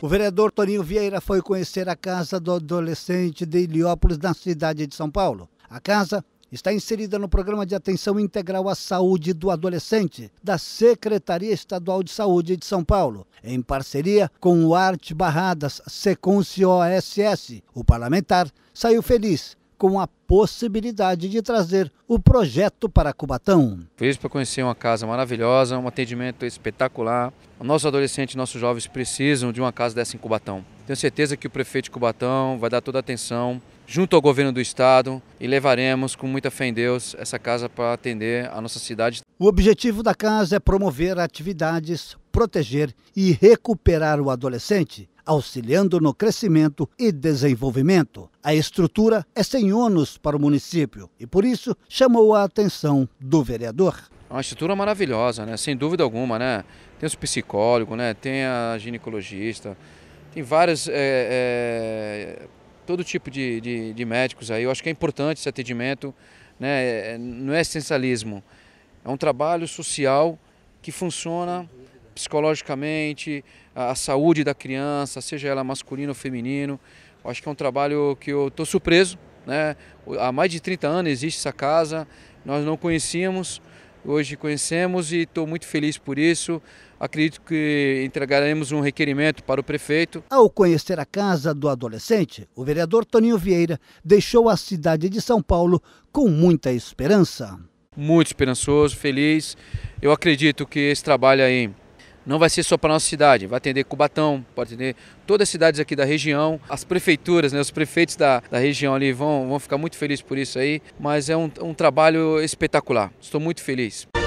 O vereador Toninho Vieira foi conhecer a casa do adolescente de Heliópolis, na cidade de São Paulo. A casa está inserida no Programa de Atenção Integral à Saúde do Adolescente, da Secretaria Estadual de Saúde de São Paulo, em parceria com o Arte Barradas, Oss. O parlamentar saiu feliz com a possibilidade de trazer o projeto para Cubatão. Feliz para conhecer uma casa maravilhosa, um atendimento espetacular. Nossos adolescentes, nossos jovens precisam de uma casa dessa em Cubatão. Tenho certeza que o prefeito de Cubatão vai dar toda a atenção junto ao governo do estado e levaremos com muita fé em Deus essa casa para atender a nossa cidade. O objetivo da casa é promover atividades, proteger e recuperar o adolescente auxiliando no crescimento e desenvolvimento. A estrutura é sem ônus para o município e, por isso, chamou a atenção do vereador. É uma estrutura maravilhosa, né? sem dúvida alguma. Né? Tem os psicólogos, né? tem a ginecologista, tem vários, É, é, todo tipo de, de, de, médicos aí. Eu acho que é importante esse atendimento, né? É, não é essencialismo. É um trabalho social que funciona psicologicamente, a, a saúde da criança, seja ela masculina ou feminino. Eu acho que é um trabalho que eu estou surpreso. Né? Há mais de 30 anos existe essa casa, nós não conhecíamos, hoje conhecemos e estou muito feliz por isso. Acredito que entregaremos um requerimento para o prefeito. Ao conhecer a casa do adolescente, o vereador Toninho Vieira deixou a cidade de São Paulo com muita esperança. Muito esperançoso, feliz. Eu acredito que esse trabalho aí não vai ser só para nossa cidade, vai atender Cubatão, pode atender todas as cidades aqui da região, as prefeituras, né, os prefeitos da, da região ali vão, vão ficar muito felizes por isso aí, mas é um, um trabalho espetacular, estou muito feliz.